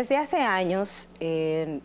Desde hace años, eh,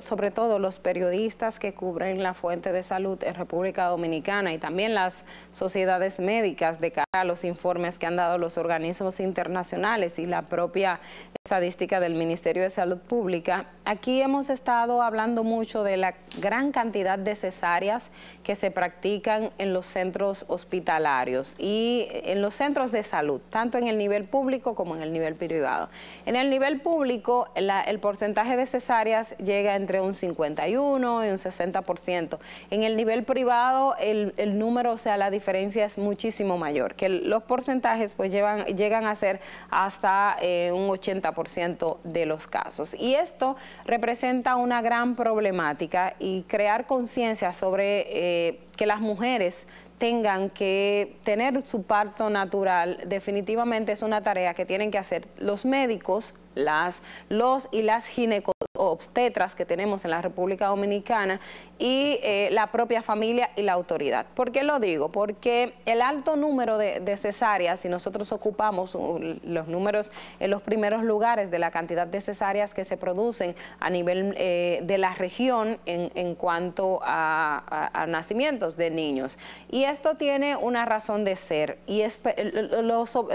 sobre todo los periodistas que cubren la fuente de salud en República Dominicana y también las sociedades médicas de cara a los informes que han dado los organismos internacionales y la propia estadística del Ministerio de Salud Pública, Aquí hemos estado hablando mucho de la gran cantidad de cesáreas que se practican en los centros hospitalarios y en los centros de salud, tanto en el nivel público como en el nivel privado. En el nivel público, el porcentaje de cesáreas llega entre un 51 y un 60%. En el nivel privado, el, número, o sea, la diferencia es muchísimo mayor, que los porcentajes pues llevan, llegan a ser hasta eh, un 80% de los casos. Y esto representa una gran problemática y crear conciencia sobre eh, que las mujeres tengan que tener su parto natural, definitivamente es una tarea que tienen que hacer los médicos, las, los y las ginecologistas obstetras que tenemos en la República Dominicana y eh, la propia familia y la autoridad. ¿Por qué lo digo? Porque el alto número de, cesáreas, si nosotros ocupamos uh, los números en los primeros lugares de la cantidad de cesáreas que se producen a nivel eh, de la región en, cuanto a, nacimientos de niños. Y esto tiene una razón de ser y es,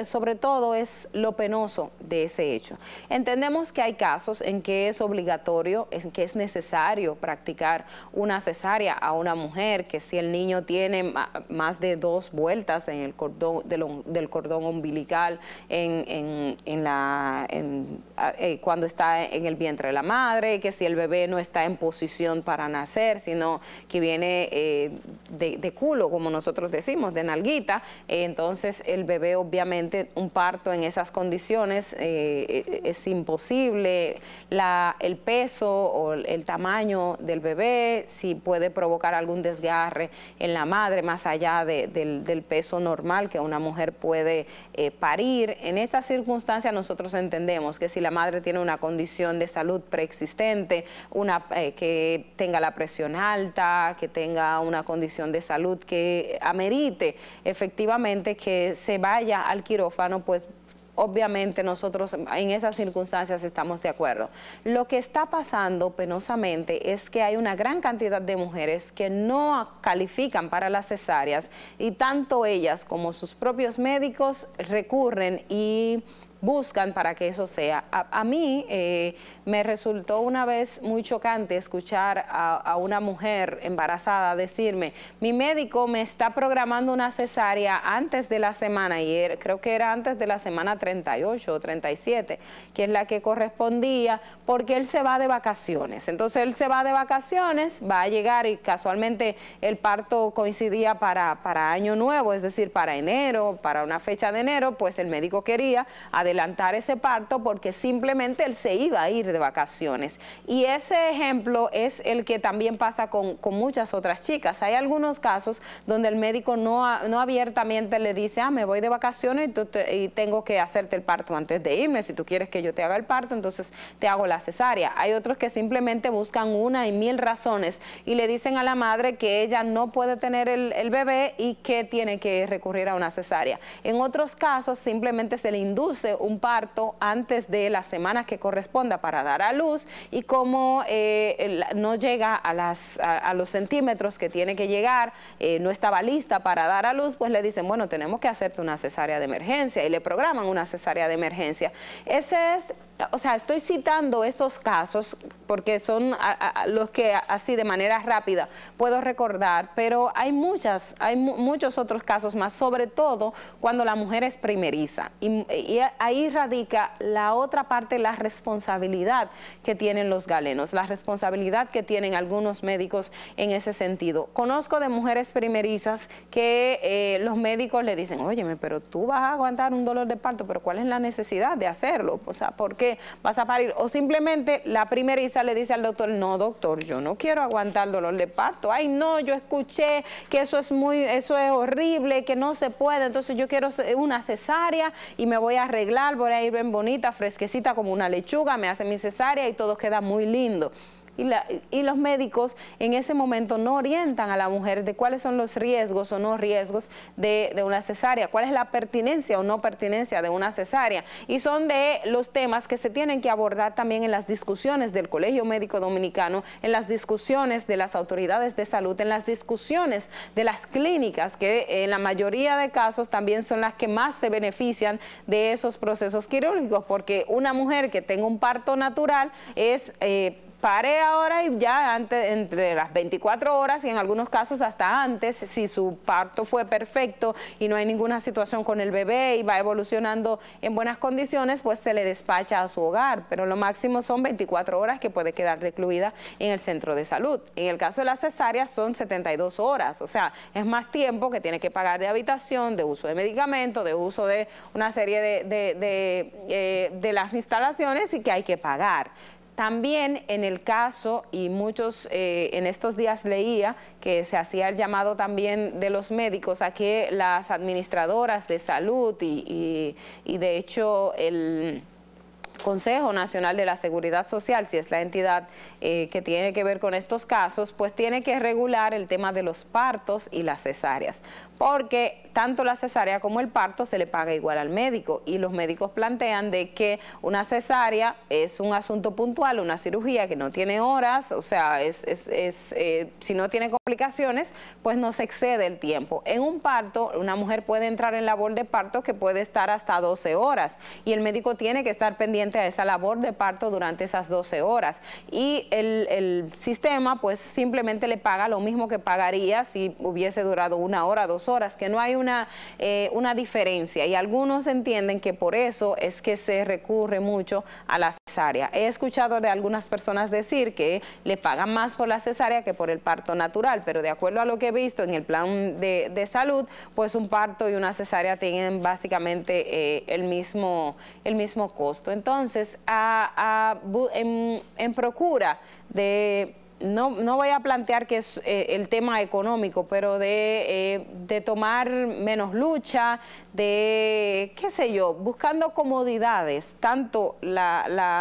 sobre todo es lo penoso de ese hecho. Entendemos que hay casos en que es obligatorio es que es necesario practicar una cesárea a una mujer, que si el niño tiene más de dos vueltas en el cordón, del, cordón umbilical en, la, eh, cuando está en el vientre de la madre, que si el bebé no está en posición para nacer, sino que viene eh, de, culo, como nosotros decimos, de nalguita, eh, entonces el bebé obviamente un parto en esas condiciones es imposible, la, el peso o el tamaño del bebé, si puede provocar algún desgarre en la madre más allá del, peso normal que una mujer puede eh, parir. En estas circunstancias nosotros entendemos que si la madre tiene una condición de salud preexistente, una, eh, que tenga la presión alta, que tenga una condición de salud que amerite efectivamente que se vaya al quirófano, pues obviamente nosotros en esas circunstancias estamos de acuerdo. Lo que está pasando penosamente es que hay una gran cantidad de mujeres que no califican para las cesáreas y tanto ellas como sus propios médicos recurren y buscan para que eso sea. A, mí eh, me resultó una vez muy chocante escuchar a, una mujer embarazada decirme, mi médico me está programando una cesárea antes de la semana, y er, creo que era antes de la semana 38 o 37, que es la que correspondía, porque él se va de vacaciones. Entonces él se va de vacaciones, va a llegar y casualmente el parto coincidía para, para año nuevo, es decir, para enero, para una fecha de enero, pues el médico quería adelantar ese parto porque simplemente él se iba a ir de vacaciones. Y ese ejemplo es el que también pasa con, muchas otras chicas. Hay algunos casos donde el médico no, no abiertamente le dice, ah, me voy de vacaciones y, tengo que hacerte el parto antes de irme. Si tú quieres que yo te haga el parto, entonces te hago la cesárea. Hay otros que simplemente buscan una y mil razones y le dicen a la madre que ella no puede tener el bebé y que tiene que recurrir a una cesárea. En otros casos simplemente se le induce un parto antes de las semana que corresponda para dar a luz y como eh, no llega a, las, los centímetros que tiene que llegar, eh, no estaba lista para dar a luz, pues le dicen, bueno, tenemos que hacerte una cesárea de emergencia y le programan una cesárea de emergencia. Ese es o sea, estoy citando estos casos porque son los que así de manera rápida puedo recordar, pero hay muchas, hay muchos otros casos más, sobre todo cuando la mujer es primeriza. Y, ahí radica la otra parte, la responsabilidad que tienen los galenos, la responsabilidad que tienen algunos médicos en ese sentido. Conozco de mujeres primerizas que eh, los médicos le dicen, óyeme, pero tú vas a aguantar un dolor de parto, pero ¿cuál es la necesidad de hacerlo? O sea, ¿por qué? vas a parir. O simplemente la primeriza le dice al doctor, no doctor, yo no quiero aguantar dolor de parto. Ay, no, yo escuché que eso es muy, eso es horrible, que no se puede, entonces yo quiero una cesárea y me voy a arreglar, voy a ir bien bonita, fresquecita como una lechuga, me hace mi cesárea y todo queda muy lindo y, los médicos en ese momento no orientan a la mujer de cuáles son los riesgos o no riesgos de, una cesárea, cuál es la pertinencia o no pertinencia de una cesárea. Y son de los temas que se tienen que abordar también en las discusiones del Colegio Médico Dominicano, en las discusiones de las autoridades de salud, en las discusiones de las clínicas, que en la mayoría de casos también son las que más se benefician de esos procesos quirúrgicos, porque una mujer que tenga un parto natural es... Eh, pare ahora y ya antes, entre las 24 horas y en algunos casos hasta antes, si su parto fue perfecto y no hay ninguna situación con el bebé y va evolucionando en buenas condiciones, pues se le despacha a su hogar, pero lo máximo son 24 horas que puede quedar recluida en el centro de salud. En el caso de la cesárea son 72 horas, o sea, es más tiempo que tiene que pagar de habitación, de uso de medicamento, de uso de una serie de, de, de eh, las instalaciones y que hay que pagar. También en el caso, y muchos eh, en estos días leía que se hacía el llamado también de los médicos a que las administradoras de salud y, y, y de hecho el Consejo Nacional de la Seguridad Social, si es la entidad eh, que tiene que ver con estos casos, pues tiene que regular el tema de los partos y las cesáreas, porque tanto la cesárea como el parto se le paga igual al médico y los médicos plantean de que una cesárea es un asunto puntual, una cirugía que no tiene horas, o sea, es, eh, si no tiene complicaciones, pues no se excede el tiempo. En un parto, una mujer puede entrar en labor de parto que puede estar hasta 12 horas y el médico tiene que estar pendiente a esa labor de parto durante esas 12 horas. Y el, sistema pues simplemente le paga lo mismo que pagaría si hubiese durado una hora, dos horas, que no hay una, eh, una diferencia. Y algunos entienden que por eso es que se recurre mucho a la cesárea. He escuchado de algunas personas decir que le pagan más por la cesárea que por el parto natural, pero de acuerdo a lo que he visto en el plan de, salud, pues un parto y una cesárea tienen básicamente eh, el, mismo, el mismo costo. Entonces, entonces a, en, procura de no, no, voy a plantear que es eh, el tema económico, pero de, eh, de, tomar menos lucha, de, qué sé yo, buscando comodidades, tanto la,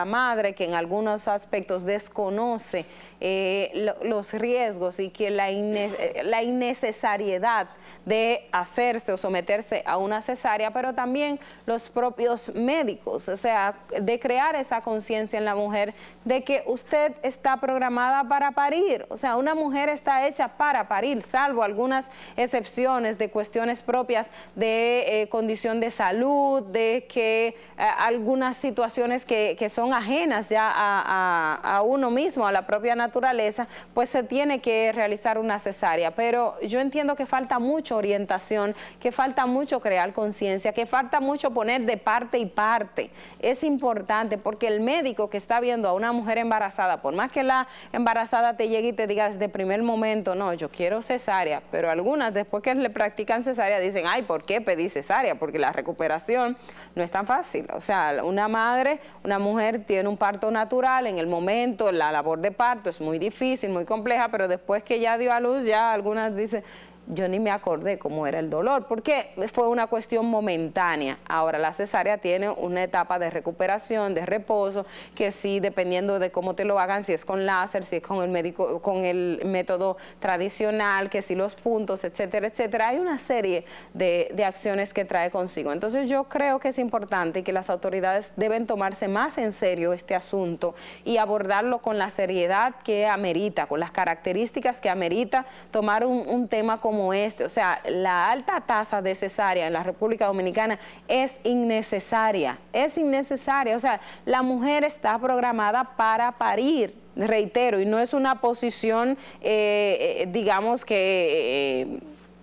madre que en algunos aspectos desconoce eh, los riesgos y que eh, la, innecesariedad de hacerse o someterse a una cesárea, pero también los propios médicos, o sea, de crear esa conciencia en la mujer de que usted está programada para parir, o sea, una mujer está hecha para parir, salvo algunas excepciones de cuestiones propias de condición de salud, de que eh, algunas situaciones que, son ajenas ya a, a, uno mismo, a la propia naturaleza, pues se tiene que realizar una cesárea. Pero yo entiendo que falta mucho orientación, que falta mucho crear conciencia, que falta mucho poner de parte y parte. Es importante porque el médico que está viendo a una mujer embarazada, por más que la embarazada te llegue y te diga desde primer momento, no, yo quiero cesárea, pero algunas después que le practican cesárea dicen, ay, ¿por qué pedí cesárea? porque la recuperación no es tan fácil. O sea, una madre, una mujer tiene un parto natural, en el momento la labor de parto es muy difícil, muy compleja, pero después que ya dio a luz, ya algunas dicen, yo ni me acordé cómo era el dolor, porque fue una cuestión momentánea. Ahora, la cesárea tiene una etapa de recuperación, de reposo, que sí, dependiendo de cómo te lo hagan, si es con láser, si es con el médico, con el método tradicional, que si los puntos, etcétera, etcétera. Hay una serie de, acciones que trae consigo. Entonces, yo creo que es importante que las autoridades deben tomarse más en serio este asunto y abordarlo con la seriedad que amerita, con las características que amerita tomar un, un tema como este. O sea, la alta tasa de cesárea en la República Dominicana es innecesaria, es innecesaria. O sea, la mujer está programada para parir, reitero, y no es una posición, eh, eh, digamos que... Eh,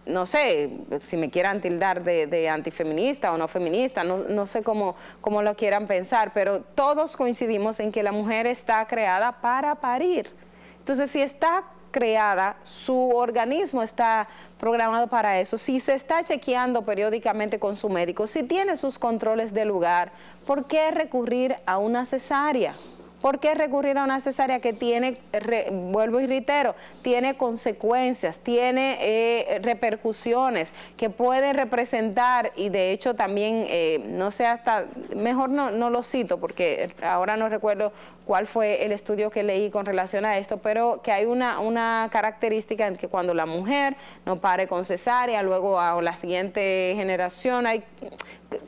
no sé si me quieran tildar de, antifeminista o no feminista, no, sé cómo, cómo, lo quieran pensar, pero todos coincidimos en que la mujer está creada para parir. Entonces, si está creada, su organismo está programado para eso, si se está chequeando periódicamente con su médico, si tiene sus controles de lugar, ¿por qué recurrir a una cesárea? ¿Por qué recurrir a una cesárea que tiene, vuelvo y reitero, tiene consecuencias, tiene eh, repercusiones que puede representar y de hecho también, eh, no sé hasta, mejor no, no lo cito porque ahora no recuerdo cuál fue el estudio que leí con relación a esto, pero que hay una, una característica en que cuando la mujer no pare con cesárea, luego a la siguiente generación hay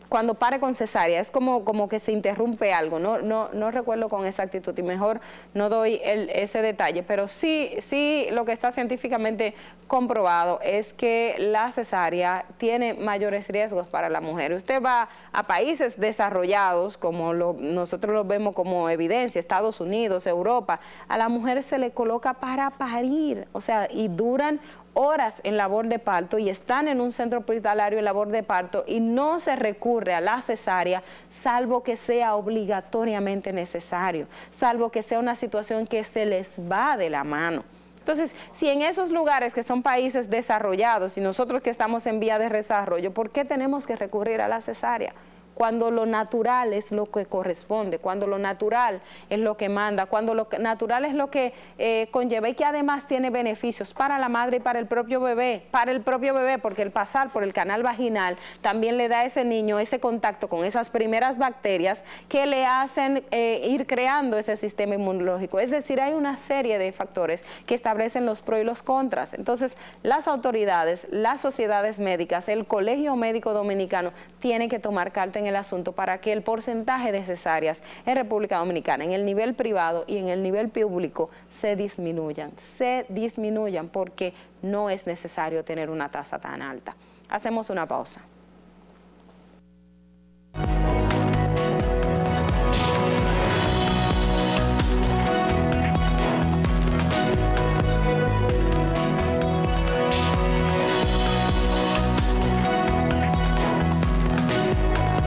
cuando pare con cesárea, es como, como que se interrumpe algo, no, no, no recuerdo con exactitud y mejor no doy ese detalle, pero sí, sí lo que está científicamente comprobado es que la cesárea tiene mayores riesgos para la mujer. Usted va a países desarrollados, como nosotros lo vemos como evidencia, Estados Unidos, Europa, a la mujer se le coloca para parir, o sea, y duran horas en labor de parto y están en un centro hospitalario en labor de parto y no se recurre a la cesárea, salvo que sea obligatoriamente necesario, salvo que sea una situación que se les va de la mano. Entonces, si en esos lugares que son países desarrollados y nosotros que estamos en vía de desarrollo, ¿por qué tenemos que recurrir a la cesárea? cuando lo natural es lo que corresponde, cuando lo natural es lo que manda, cuando lo natural es lo que eh, conlleva y que además tiene beneficios para la madre y para el propio bebé, para el propio bebé, porque el pasar por el canal vaginal también le da a ese niño ese contacto con esas primeras bacterias que le hacen eh, ir creando ese sistema inmunológico. Es decir, hay una serie de factores que establecen los pros y los contras. Entonces, las autoridades, las sociedades médicas, el Colegio Médico Dominicano tienen que tomar carta en el asunto para que el porcentaje de cesáreas en República Dominicana, en el nivel privado y en el nivel público, se disminuyan, se disminuyan porque no es necesario tener una tasa tan alta. Hacemos una pausa.